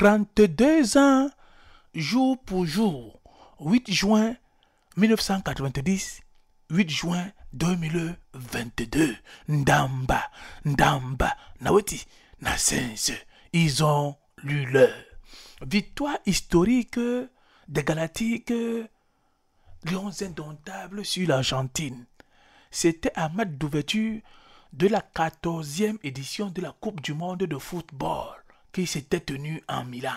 32 ans, jour pour jour, 8 juin 1990, 8 juin 2022. Ndamba, Ndamba, Nawati, Nassense, ils ont lu leur. Victoire historique des Galactiques, Lions indomptables sur l'Argentine. C'était un match d'ouverture de la 14e édition de la Coupe du Monde de football qui s'était tenu en Milan.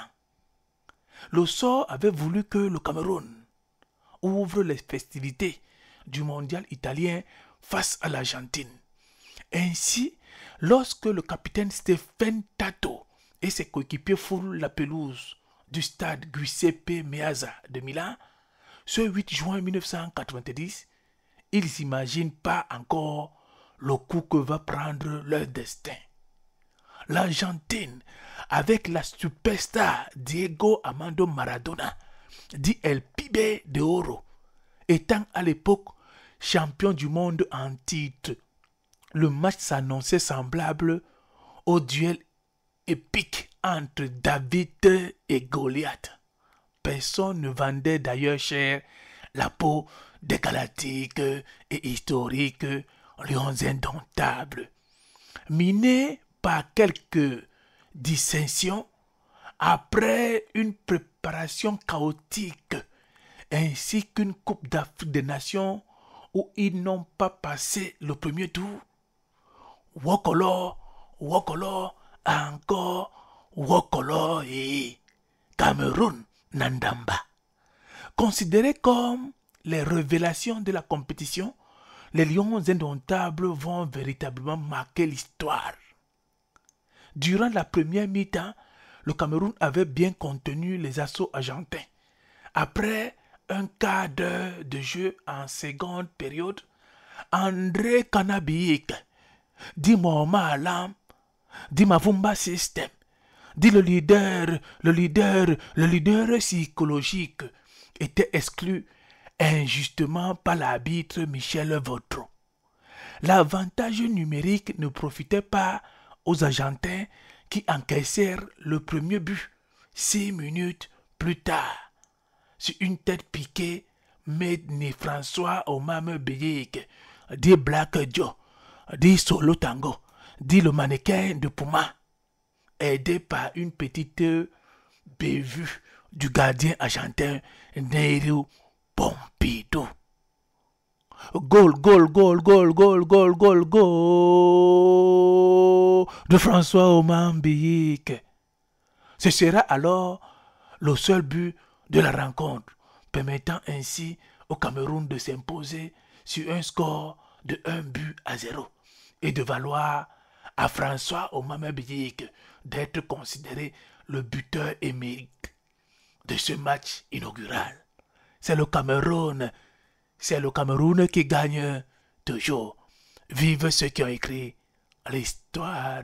Le sort avait voulu que le Cameroun ouvre les festivités du mondial italien face à l'Argentine. Ainsi, lorsque le capitaine Stéphane Tato et ses coéquipiers foulent la pelouse du stade Giuseppe Meazza de Milan, ce 8 juin 1990, ils n'imaginent pas encore le coup que va prendre leur destin. L'Argentine avec la superstar Diego Amando Maradona, dit El Pibe de Oro, étant à l'époque champion du monde en titre. Le match s'annonçait semblable au duel épique entre David et Goliath. Personne ne vendait d'ailleurs cher la peau des et historiques lions indomptables. Miné par quelques Dissension après une préparation chaotique ainsi qu'une Coupe d'Afrique des Nations où ils n'ont pas passé le premier tour. Wokolo, Wokolo, encore Wokolo et Cameroun Nandamba. Considérés comme les révélations de la compétition, les Lions indomptables vont véritablement marquer l'histoire. Durant la première mi-temps, le Cameroun avait bien contenu les assauts argentins. Après un quart d'heure de jeu en seconde période, André Kanabik dit Mohamed Alam, dit Mavumba System, dit le leader, le leader, le leader psychologique était exclu injustement par l'arbitre Michel Vautron. L'avantage numérique ne profitait pas aux Argentins qui encaissèrent le premier but six minutes plus tard. Sur une tête piquée, ni François Omame Bélique dit Black Joe, dit Solo Tango, dit le mannequin de Puma, aidé par une petite bévue du gardien argentin Nehru Pompidou. Gol, goal, goal, goal, goal, goal, goal, goal de François Omambik. Ce sera alors le seul but de la rencontre, permettant ainsi au Cameroun de s'imposer sur un score de 1 but à 0 et de valoir à François Omambik d'être considéré le buteur émérite de ce match inaugural. C'est le Cameroun c'est le Cameroun qui gagne toujours. Vive ceux qui ont écrit l'histoire.